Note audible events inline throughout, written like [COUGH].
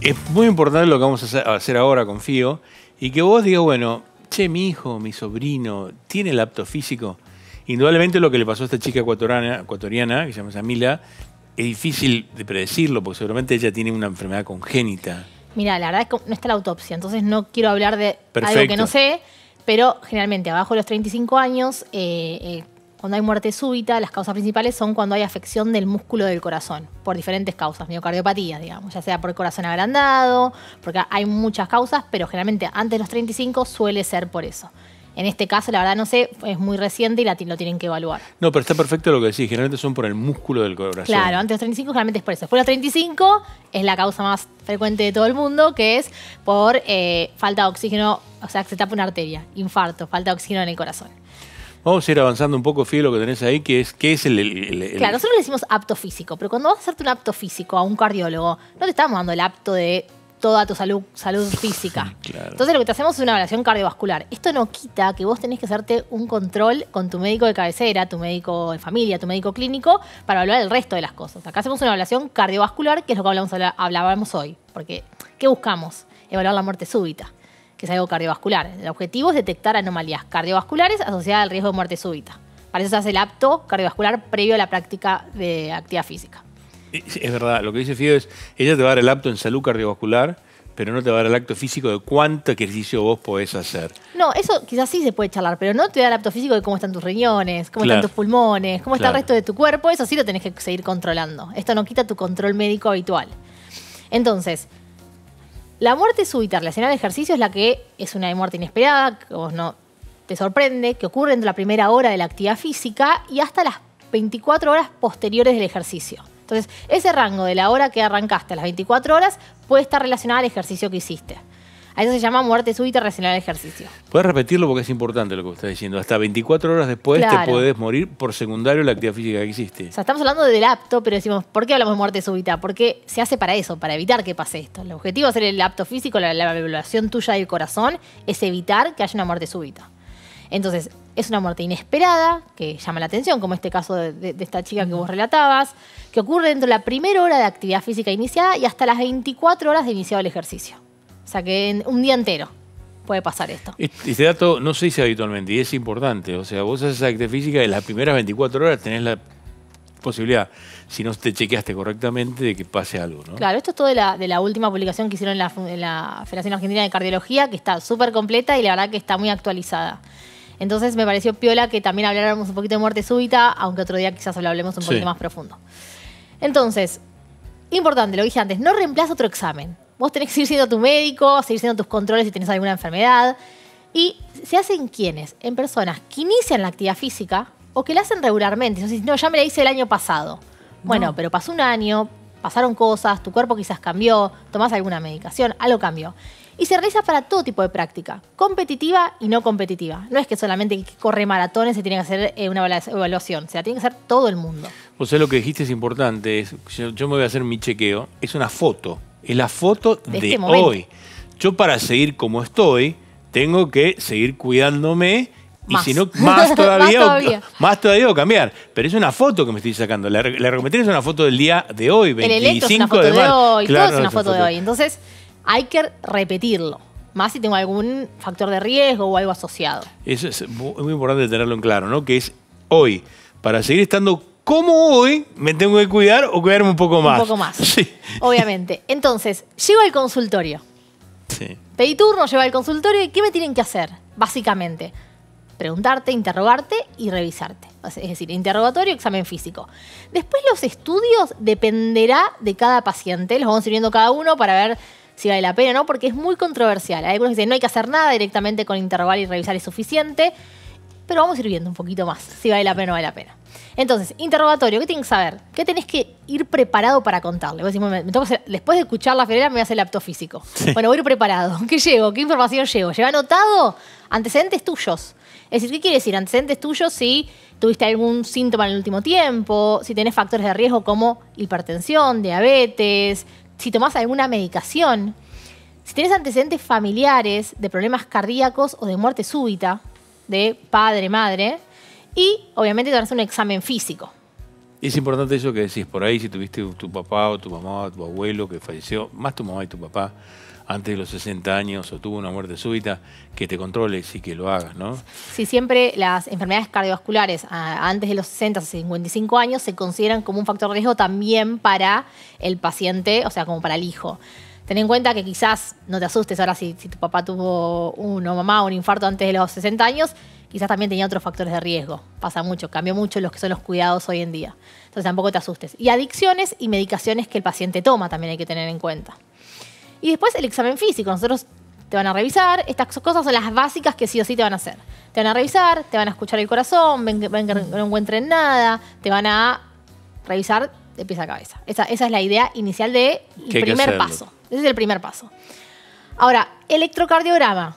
es muy importante lo que vamos a hacer ahora, confío, y que vos digas, bueno, che, mi hijo, mi sobrino, ¿tiene el apto físico? Indudablemente lo que le pasó a esta chica ecuatoriana, ecuatoriana que se llama Samila, es difícil de predecirlo, porque seguramente ella tiene una enfermedad congénita. Mira, la verdad es que no está la autopsia, entonces no quiero hablar de algo que no sé, pero generalmente abajo de los 35 años, eh, eh, cuando hay muerte súbita, las causas principales son cuando hay afección del músculo del corazón, por diferentes causas, miocardiopatías, digamos, ya sea por corazón agrandado, porque hay muchas causas, pero generalmente antes de los 35 suele ser por eso. En este caso, la verdad no sé, es muy reciente y lo tienen que evaluar. No, pero está perfecto lo que decís, generalmente son por el músculo del corazón. Claro, antes de los 35 generalmente es por eso. Después de los 35 es la causa más frecuente de todo el mundo, que es por eh, falta de oxígeno, o sea, que se tapa una arteria, infarto, falta de oxígeno en el corazón. Vamos a ir avanzando un poco, Fidel, lo que tenés ahí, que es, qué es el, Claro, nosotros le decimos apto físico, pero cuando vas a hacerte un apto físico a un cardiólogo, no te estamos dando el apto de toda tu salud, física. [LAUGHS] Claro. Entonces lo que te hacemos es una evaluación cardiovascular. Esto no quita que vos tenés que hacerte un control con tu médico de cabecera, tu médico de familia, tu médico clínico, para evaluar el resto de las cosas. Acá hacemos una evaluación cardiovascular, que es lo que hablábamos hoy. Porque, ¿qué buscamos? Evaluar la muerte súbita que es algo cardiovascular. El objetivo es detectar anomalías cardiovasculares asociadas al riesgo de muerte súbita. Para eso se hace el apto cardiovascular previo a la práctica de actividad física. Eh, es verdad, lo que dice Fido es, ella te va a dar el apto en salud cardiovascular, pero no te va a dar el acto físico de cuánto ejercicio vos podés hacer. No, eso quizás sí se puede charlar, pero no te da el acto físico de cómo están tus riñones, cómo están tus pulmones, cómo está el resto de tu cuerpo, eso sí lo tenés que seguir controlando. Esto no quita tu control médico habitual. Entonces, la muerte súbita relacionada al ejercicio es la que es una muerte inesperada, que vos no te sorprende, que ocurre entre la primera hora de la actividad física y hasta las 24 horas posteriores del ejercicio. Entonces, ese rango de la hora que arrancaste a las 24 horas puede estar relacionado al ejercicio que hiciste. A eso se llama muerte súbita relacionada al ejercicio. Puedes repetirlo porque es importante lo que estás diciendo. Hasta 24 horas después te puedes morir por secundario la actividad física que hiciste. O sea, estamos hablando del apto, pero decimos, ¿por qué hablamos de muerte súbita? Porque se hace para eso, para evitar que pase esto. El objetivo de hacer el apto físico, la, evaluación tuya del corazón, es evitar que haya una muerte súbita. Entonces, es una muerte inesperada, que llama la atención, como este caso de, de, esta chica que vos relatabas, que ocurre dentro de la primera hora de actividad física iniciada y hasta las 24 horas de iniciado el ejercicio. O sea que un día entero puede pasar esto. Este dato no se dice habitualmente y es importante. O sea, vos haces actividad física y las primeras 24 horas tenés la posibilidad, si no te chequeaste correctamente, de que pase algo. ¿no? Claro, esto es todo de la, última publicación que hicieron en la, Federación Argentina de Cardiología, que está súper completa y la verdad que está muy actualizada. Entonces me pareció piola que también habláramos un poquito de muerte súbita, aunque otro día quizás lo hablemos un poquito más profundo. Entonces, importante, lo dije antes, no reemplaza otro examen vos tenés que seguir siendo tu médico, seguir siendo tus controles si tenés alguna enfermedad. Y se hacen quienes? En personas que inician la actividad física o que la hacen regularmente. Entonces, no, ya me la hice el año pasado. Bueno, pero pasó un año, pasaron cosas, tu cuerpo quizás cambió, tomás alguna medicación, algo cambió. Y se realiza para todo tipo de práctica, competitiva y no competitiva. No es que solamente corre maratones se tiene que hacer eh, una evaluación, se la tiene que hacer todo el mundo. O sea, lo que dijiste es importante, yo me voy a hacer mi chequeo, es una foto es la foto de, este hoy. Yo para seguir como estoy, tengo que seguir cuidándome y si no, [LAUGHS] más todavía, más, todavía. O, cambiar. Pero es una foto que me estoy sacando. La, la es una foto del día de hoy, 25 de, de todo es una foto de hoy. Entonces, hay que repetirlo. Más si tengo algún factor de riesgo o algo asociado. Eso es muy importante tenerlo en claro, ¿no? Que es hoy. Para seguir estando ¿Cómo hoy me tengo que cuidar o cuidarme un poco más? Un poco más. [LAUGHS] Sí. Obviamente. Entonces, llego al consultorio. Sí. Pedí turno, llego al consultorio y ¿qué me tienen que hacer? Básicamente, preguntarte, interrogarte y revisarte. Es decir, interrogatorio, examen físico. Después los estudios dependerá de cada paciente. Los vamos sirviendo cada uno para ver si vale la pena o no, porque es muy controversial. Hay algunos que dicen, no hay que hacer nada directamente con interrogar y revisar es suficiente. Pero vamos sirviendo un poquito más, si vale la pena o no vale la pena. Entonces, interrogatorio, ¿qué tienes que saber? ¿Qué tenés que ir preparado para contarle? después de escuchar la feria me voy a hacer el apto físico. Bueno, voy a ir preparado. [LAUGHS] ¿Qué llego? ¿Qué información llevo? ¿Lleva anotado? Antecedentes tuyos. Es decir, ¿qué quiere decir? Antecedentes tuyos si tuviste algún síntoma en el último tiempo, si tenés factores de riesgo como hipertensión, diabetes, si tomás alguna medicación, si tenés antecedentes familiares de problemas cardíacos o de muerte súbita, de padre, madre, y obviamente te harás un examen físico. Es importante eso que decís, por ahí si tuviste tu papá o tu mamá tu abuelo que falleció, más tu mamá y tu papá, antes de los 60 años o tuvo una muerte súbita, que te controles y que lo hagas, ¿no? Sí, siempre las enfermedades cardiovasculares ah, antes de los 60 o 55 años se consideran como un factor de riesgo también para el paciente, o sea, como para el hijo. Ten en cuenta que quizás no te asustes ahora si, tu papá tuvo una mamá, un infarto antes de los 60 años, quizás también tenía otros factores de riesgo. Pasa mucho, cambió mucho los que son los cuidados hoy en día. Entonces tampoco te asustes. Y adicciones y medicaciones que el paciente toma también hay que tener en cuenta. Y después el examen físico. Nosotros te van a revisar. Estas cosas son las básicas que sí o sí te van a hacer. Te van a revisar, te van a escuchar el corazón, ven que, no encuentren nada, te van a revisar de pieza a cabeza. Esa, es la idea inicial de primer paso. Ese es el primer paso. Ahora, electrocardiograma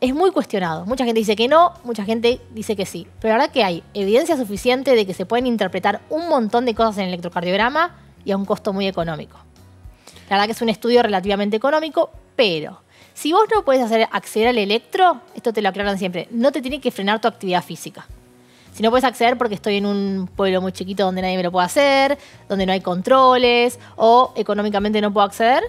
es muy cuestionado. Mucha gente dice que no, mucha gente dice que sí. Pero la verdad que hay evidencia suficiente de que se pueden interpretar un montón de cosas en el electrocardiograma y a un costo muy económico. La verdad que es un estudio relativamente económico, pero si vos no puedes hacer acceder al electro, esto te lo aclaran siempre, no te tiene que frenar tu actividad física. Si no puedes acceder porque estoy en un pueblo muy chiquito donde nadie me lo puede hacer, donde no hay controles o económicamente no puedo acceder,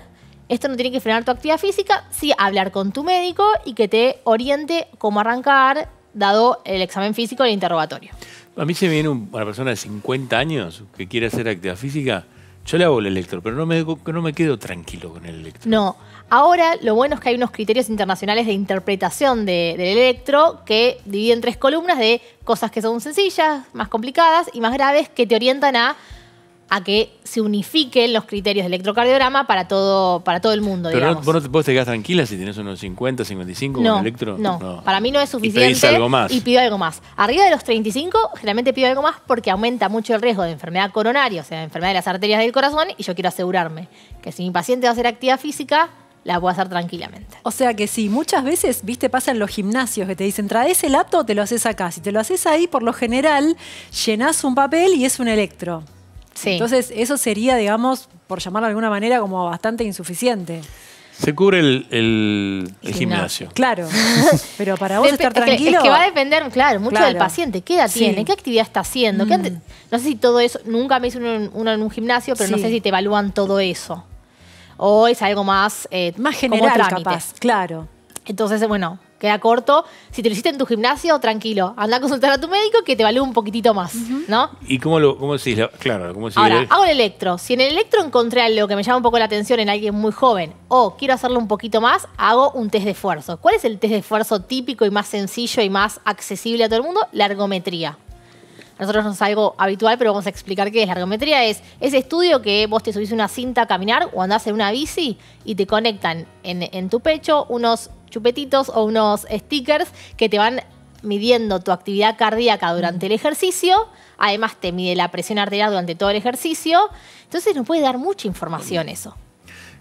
esto no tiene que frenar tu actividad física, sí hablar con tu médico y que te oriente cómo arrancar, dado el examen físico y el interrogatorio. A mí se me viene una persona de 50 años que quiere hacer actividad física, yo le hago el electro, pero no me, quedo tranquilo con el electro. No, ahora lo bueno es que hay unos criterios internacionales de interpretación del electro que dividen tres columnas de cosas que son sencillas, más complicadas y más graves que te orientan a a que se unifiquen los criterios de electrocardiograma para todo, para todo el mundo. Pero No, vos no te puedes quedar tranquila si tienes unos 50, 55 no, con electro. No, para mí no es suficiente. Y pedís algo más. Y pido algo más. Arriba de los 35, generalmente pido algo más porque aumenta mucho el riesgo de enfermedad coronaria, o sea, enfermedad de las arterias del corazón, y yo quiero asegurarme que si mi paciente va a hacer actividad física, la puedo hacer tranquilamente. O sea que sí, muchas veces, viste, pasa en los gimnasios que te dicen, traes el apto te lo haces acá. Si te lo haces ahí, por lo general, llenas un papel y es un electro. Entonces, eso sería, digamos, por llamarlo de alguna manera, como bastante insuficiente. Se cubre el, gimnasio. Claro, [LAUGHS] pero para vos estar tranquilo... Es que va a depender, claro, mucho del paciente. ¿Qué edad tiene? ¿Qué actividad está haciendo? Mm. no sé si todo eso... Nunca me hice uno, en un gimnasio, pero no sé si te evalúan todo eso. O es algo más... Eh, más general, capaz, claro. Entonces, bueno, queda corto. Si te lo hiciste en tu gimnasio, tranquilo, anda a consultar a tu médico que te vale un poquitito más, ¿no? ¿Y cómo lo cómo decís? Claro, ¿cómo decís? Ahora, hago el electro. Si en el electro encontré algo que me llama un poco la atención en alguien muy joven o quiero hacerlo un poquito más, hago un test de esfuerzo. ¿Cuál es el test de esfuerzo típico y más sencillo y más accesible a todo el mundo? Largometría. ergometría. Nosotros no es algo habitual, pero vamos a explicar qué es. La ergometría es ese estudio que vos te subís una cinta a caminar o andás en una bici y te conectan en, en tu pecho unos chupetitos o unos stickers que te van midiendo tu actividad cardíaca durante el ejercicio. Además, te mide la presión arterial durante todo el ejercicio. Entonces, nos puede dar mucha información eso.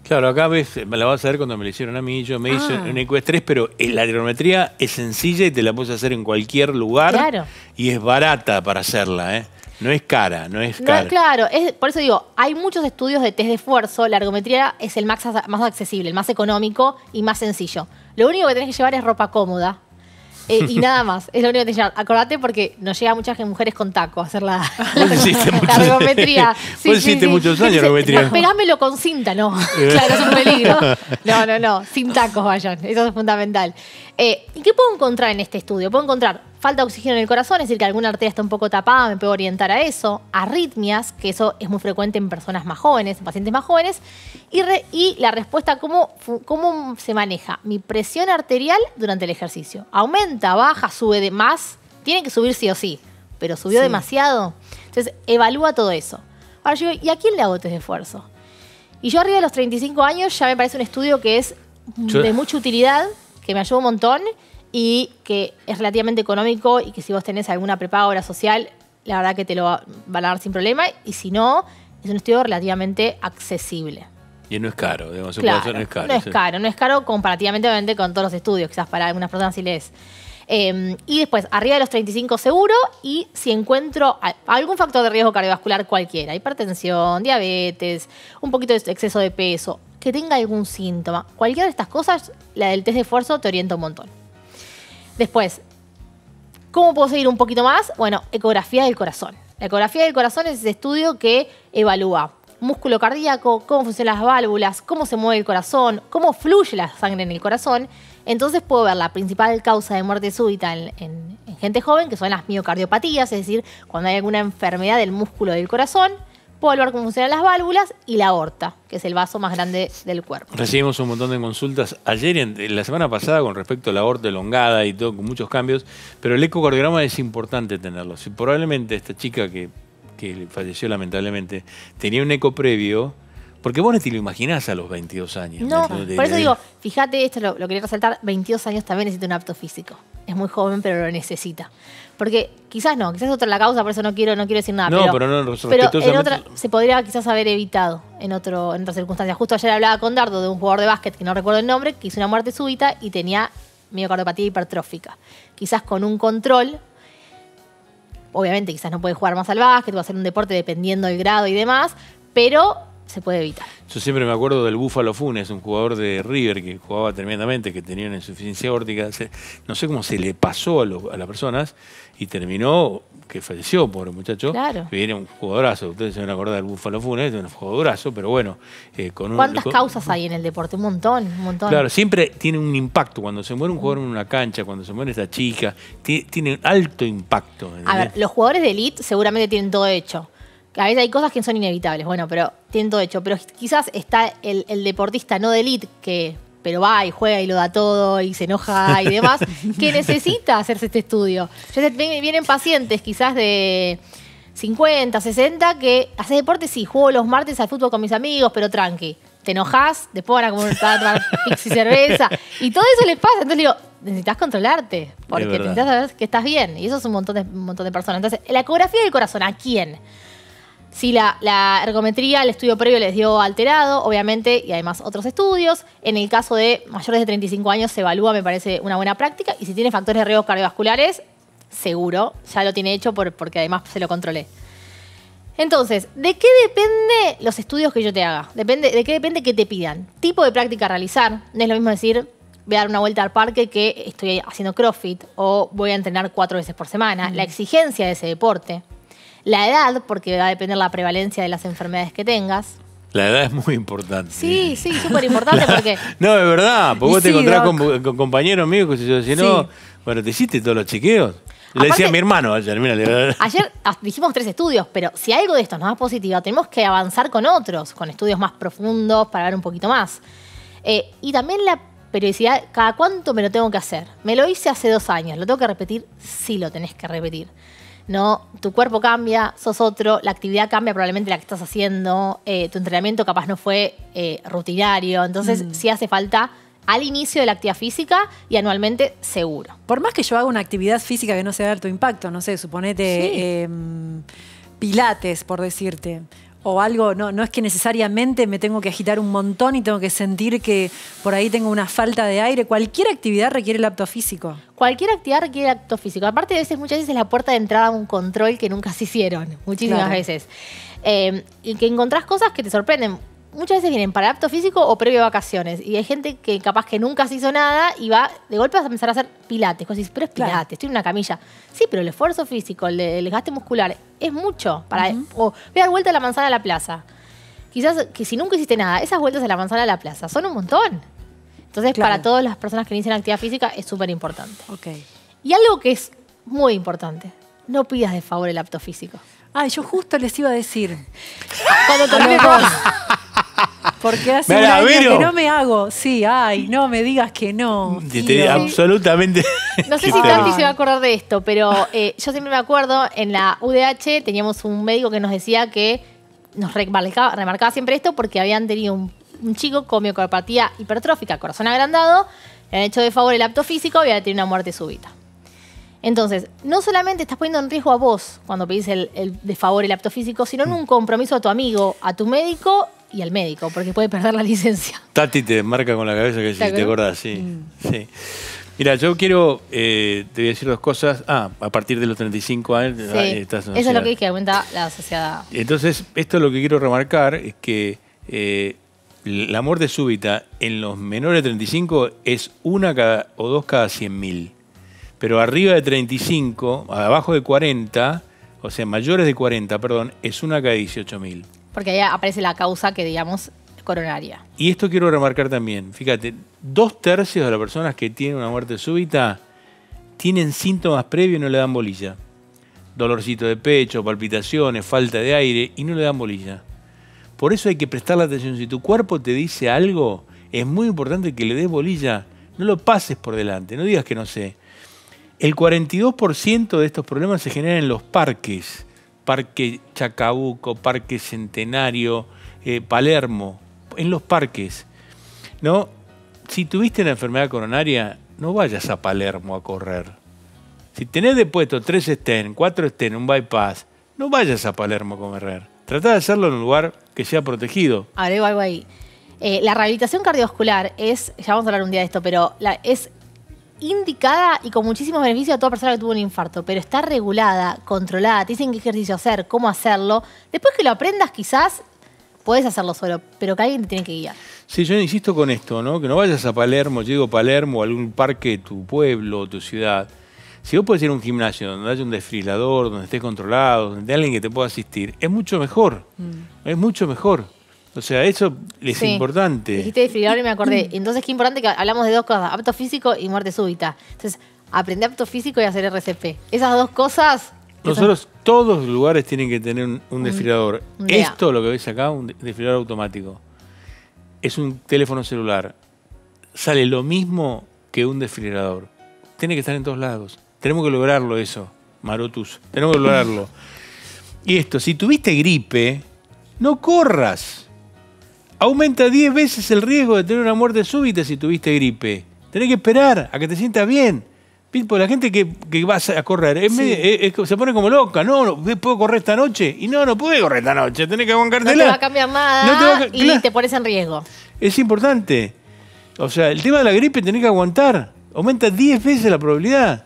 Claro, acá ves, me la vas a ver cuando me lo hicieron a mí. Yo me hice ah. un eqs 3, pero la aerometría es sencilla y te la puedes hacer en cualquier lugar. Y es barata para hacerla, ¿eh? No es cara, no es Claro, por eso digo, hay muchos estudios de test de esfuerzo. La ergometría es el más, accesible, el más económico y más sencillo. Lo único que tenés que llevar es ropa cómoda. Eh, y [LAUGHS] nada más, es lo único que te llevar Acordate porque nos llega muchas mujeres con taco a hacer la, [LAUGHS] ergometría. Sí, [LAUGHS] Vos sí, hiciste muchos años ergometría. pegámelo con cinta, no. claro, es un peligro. No, no, no. Sin tacos vayan. Eso es fundamental. Eh, ¿Y qué puedo encontrar en este estudio? Puedo encontrar falta de oxígeno en el corazón, es decir, que alguna arteria está un poco tapada, me puedo orientar a eso, arritmias, que eso es muy frecuente en personas más jóvenes, en pacientes más jóvenes, y, la respuesta, ¿cómo, ¿cómo se maneja? Mi presión arterial durante el ejercicio. ¿Aumenta, baja, sube de más? Tiene que subir sí o sí, pero subió demasiado. Entonces, evalúa todo eso. Ahora yo digo, ¿y a quién le hago este esfuerzo? Y yo arriba de los 35 años ya me parece un estudio que es de mucha utilidad que me ayuda un montón y que es relativamente económico y que si vos tenés alguna prepaga social, la verdad que te lo va a dar sin problema y si no, es un estudio relativamente accesible. Y no es caro, digamos, claro, no es caro. No es caro, no es caro comparativamente con todos los estudios, quizás para algunas personas sí les em, y después, arriba de los 35 seguro y si encuentro algún factor de riesgo cardiovascular cualquiera, hipertensión, diabetes, un poquito de exceso de peso que tenga algún síntoma. Cualquiera de estas cosas, la del test de esfuerzo te orienta un montón. Después, ¿cómo puedo seguir un poquito más? Bueno, ecografía del corazón. La ecografía del corazón es ese estudio que evalúa músculo cardíaco, cómo funcionan las válvulas, cómo se mueve el corazón, cómo fluye la sangre en el corazón. Entonces puedo ver la principal causa de muerte súbita en, en gente joven, que son las miocardiopatías, es decir, cuando hay alguna enfermedad del músculo del corazón Puedo hablar cómo funcionan las válvulas y la aorta, que es el vaso más grande del cuerpo. Recibimos un montón de consultas ayer y la semana pasada con respecto a la aorta elongada y todo, con muchos cambios, pero el ecocardiograma es importante tenerlo. Si probablemente esta chica que, que falleció lamentablemente tenía un eco previo, porque vos no te lo imaginás a los 22 años. No, por eso digo, fíjate, esto lo, quería resaltar, 22 años también necesita un apto físico. Es muy joven, pero lo necesita. Porque quizás no, quizás otra la causa, por eso no quiero, no quiero decir nada. No, pero, no, se podría quizás haber evitado en otro, en otras circunstancias. Justo ayer hablaba con Dardo de un jugador de básquet que no recuerdo el nombre, que hizo una muerte súbita y tenía miocardiopatía hipertrófica. Quizás con un control, obviamente quizás no puede jugar más al básquet, va a hacer un deporte dependiendo del grado y demás, pero se puede evitar. Yo siempre me acuerdo del Búfalo Funes, un jugador de River que jugaba tremendamente, que tenía una insuficiencia órtica. No sé cómo se le pasó a, las personas y terminó que falleció, pobre muchacho. Claro. Viene un jugadorazo. Ustedes se van a acordar del Búfalo Funes, un jugadorazo, pero bueno. Eh, con ¿Cuántas causas hay en el deporte? Un montón, un montón. Claro, siempre tiene un impacto. Cuando se muere un jugador en una cancha, cuando se muere esta chica, tiene, tiene alto impacto. A ver, los jugadores de elite seguramente tienen todo hecho a veces hay cosas que son inevitables, bueno, pero tienen todo hecho. Pero quizás está el, deportista no de elite que pero va y juega y lo da todo y se enoja y [LAUGHS] demás, que necesita hacerse este estudio. Vienen pacientes quizás de 50, 60, que hace deporte, sí, juego los martes al fútbol con mis amigos, pero tranqui. Te enojas, después van a comer [LAUGHS] y cerveza. Y todo eso les pasa. Entonces digo, necesitas controlarte, porque necesitas saber que estás bien. Y eso es un montón de, un montón de personas. Entonces, la ecografía del corazón, ¿a quién? Si la, ergometría, el estudio previo les dio alterado, obviamente, y además otros estudios. En el caso de mayores de 35 años se evalúa, me parece una buena práctica. Y si tiene factores de riesgo cardiovasculares, seguro, ya lo tiene hecho porque además se lo controlé. Entonces, ¿de qué depende los estudios que yo te haga? Depende, ¿De qué depende que te pidan? Tipo de práctica realizar. No es lo mismo decir, voy a dar una vuelta al parque que estoy haciendo CrossFit o voy a entrenar cuatro veces por semana. La exigencia de ese deporte. La edad, porque va a depender la prevalencia de las enfermedades que tengas. La edad es muy importante. Sí, sí, súper importante [LAUGHS] porque... No, es verdad, porque vos te encontrás con, compañeros míos que si no, bueno, te hiciste todos los chequeos. Le decía a mi hermano ayer, mira. Ah, ayer hicimos tres estudios, pero si algo de esto nos da positiva, tenemos que avanzar con otros, con estudios más profundos para ver un poquito más. Eh, y también la periodicidad, ¿cada cuánto me lo tengo que hacer? Me lo hice hace dos años, ¿lo tengo que repetir? Sí lo tenés que repetir. ¿no? Tu cuerpo cambia, sos otro, la actividad cambia probablemente la que estás haciendo, eh, tu entrenamiento capaz no fue eh, rutinario, entonces si mm. sí hace falta al inicio de la actividad física y anualmente seguro. Por más que yo haga una actividad física que no sea de alto impacto, no sé, suponete em, pilates, por decirte o algo, no, no es que necesariamente me tengo que agitar un montón y tengo que sentir que por ahí tengo una falta de aire. Cualquier actividad requiere el acto físico. Cualquier actividad requiere el acto físico. Aparte, a veces, muchas veces es la puerta de entrada a un control que nunca se hicieron, muchísimas veces. Eh, y que encontrás cosas que te sorprenden muchas veces vienen para apto físico o previo a vacaciones. Y hay gente que capaz que nunca se hizo nada y va de golpe vas a empezar a hacer pilates. Cosas, pero es pilates, estoy en una camilla. Sí, pero el esfuerzo físico, el, desgaste muscular es mucho. Para, O voy a dar vuelta a la manzana a la plaza. Quizás que si nunca hiciste nada, esas vueltas a la manzana a la plaza son un montón. Entonces, para todas las personas que inician actividad física es súper importante. Okay. Y algo que es muy importante, no pidas de favor el apto físico. Ay, yo justo les iba a decir. Cuando porque hace que no me hago. Sí, ay, no me digas que no. Absolutamente. No sé [LAUGHS] si se va a acordar de esto, pero eh, yo siempre me acuerdo, en la UDH teníamos un médico que nos decía que nos remarcaba, siempre esto porque habían tenido un, chico con miocardiopatía hipertrófica, corazón agrandado, le han hecho de favor el apto físico y había tenido una muerte súbita. Entonces, no solamente estás poniendo en riesgo a vos cuando pedís el, el de favor el apto físico, sino en un compromiso a tu amigo, a tu médico y al médico, porque puede perder la [LAUGHS] licencia. Tati te marca con la cabeza que si te acordás, mm. sí. Mira, yo quiero, eh, te voy a decir dos cosas. Ah, a partir de los 35 años sí. Ah, eso es lo que aumenta la sociedad. Entonces, esto es lo que quiero remarcar, es que eh, la muerte súbita en los menores de 35 es una cada, o dos cada 100.000. Pero arriba de 35, abajo de 40, o sea, mayores de 40, perdón, es una cada 18.000. Porque ahí aparece la causa que, digamos, coronaria. Y esto quiero remarcar también. Fíjate, dos tercios de las personas que tienen una muerte súbita tienen síntomas previos y no le dan bolilla. Dolorcito de pecho, palpitaciones, falta de aire y no le dan bolilla. Por eso hay que prestarle atención. Si tu cuerpo te dice algo, es muy importante que le des bolilla. No lo pases por delante, no digas que no sé. El 42% de estos problemas se generan en los parques. Parque Chacabuco, Parque Centenario, eh, Palermo, en los parques. ¿no? Si tuviste una enfermedad coronaria, no vayas a Palermo a correr. Si tenés de puesto tres estén, cuatro estén, un bypass, no vayas a Palermo a correr. Trata de hacerlo en un lugar que sea protegido. Agrego algo ahí. Eh, la rehabilitación cardiovascular es, ya vamos a hablar un día de esto, pero es indicada y con muchísimos beneficios a toda persona que tuvo un infarto, pero está regulada, controlada, te dicen qué ejercicio hacer, cómo hacerlo. Después que lo aprendas, quizás puedes hacerlo solo, pero que alguien te tiene que guiar. Sí, yo insisto con esto, ¿no? Que no vayas a Palermo, llego a Palermo, algún parque de tu pueblo, tu ciudad. Si vos puedes ir a un gimnasio donde haya un desfibrilador, donde estés controlado, donde haya alguien que te pueda asistir, es mucho mejor. Mm. Es mucho mejor. O sea, eso es importante. Dijiste desfibrilador y me acordé. [CLEARS THROAT] Entonces, qué importante que hablamos de dos cosas, apto físico y muerte súbita. Entonces, aprende apto físico y hacer RCP. Esas dos cosas... Nosotros todos los lugares tienen que tener un, desfriador. Esto, lo que veis acá, un desfibrilador automático. Es un teléfono celular. Sale lo mismo que un desfibrilador. Tiene que estar en todos lados. Tenemos que lograrlo eso, Marotus. Tenemos que lograrlo. [LAUGHS] Y esto, si tuviste gripe, no corras. Aumenta 10 veces el riesgo de tener una muerte súbita si tuviste gripe. Tenés que esperar a que te sientas bien. Por la gente que, que va a correr eh, se pone como loca. No, ¿puedo correr esta noche? Y no, no puede correr esta noche. Tenés que la... No te va a cambiar nada y te pones en riesgo. Es importante. O sea, el tema de la gripe tenés que aguantar. Aumenta 10 veces la probabilidad.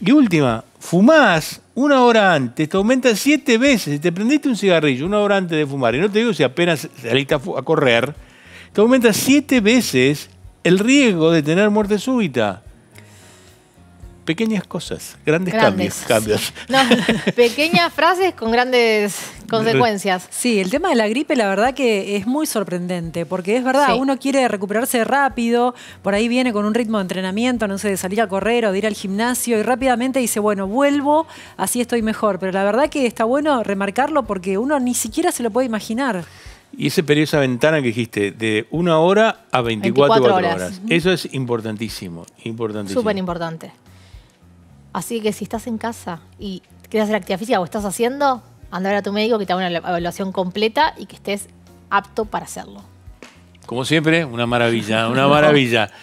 Y última, fumás una hora antes te aumenta siete veces. Si te prendiste un cigarrillo una hora antes de fumar, y no te digo si apenas saliste a correr, te aumenta siete veces el riesgo de tener muerte súbita pequeñas cosas, grandes, cambios. cambios. [LAUGHS] pequeñas frases con grandes consecuencias. Sí, el tema de la gripe la verdad que es muy sorprendente, porque es verdad, uno quiere recuperarse rápido, por ahí viene con un ritmo de entrenamiento, no sé, de salir a correr o de ir al gimnasio y rápidamente dice, bueno, vuelvo, así estoy mejor, pero la verdad que está bueno remarcarlo porque uno ni siquiera se lo puede imaginar. Y ese periodo, esa ventana que dijiste, de una hora a 24, horas. Eso es importantísimo, importantísimo. Súper importante. Así que si estás en casa y quieres hacer actividad física o estás haciendo, anda a ver a tu médico que te haga una evaluación completa y que estés apto para hacerlo. Como siempre, una maravilla, una maravilla. [LAUGHS]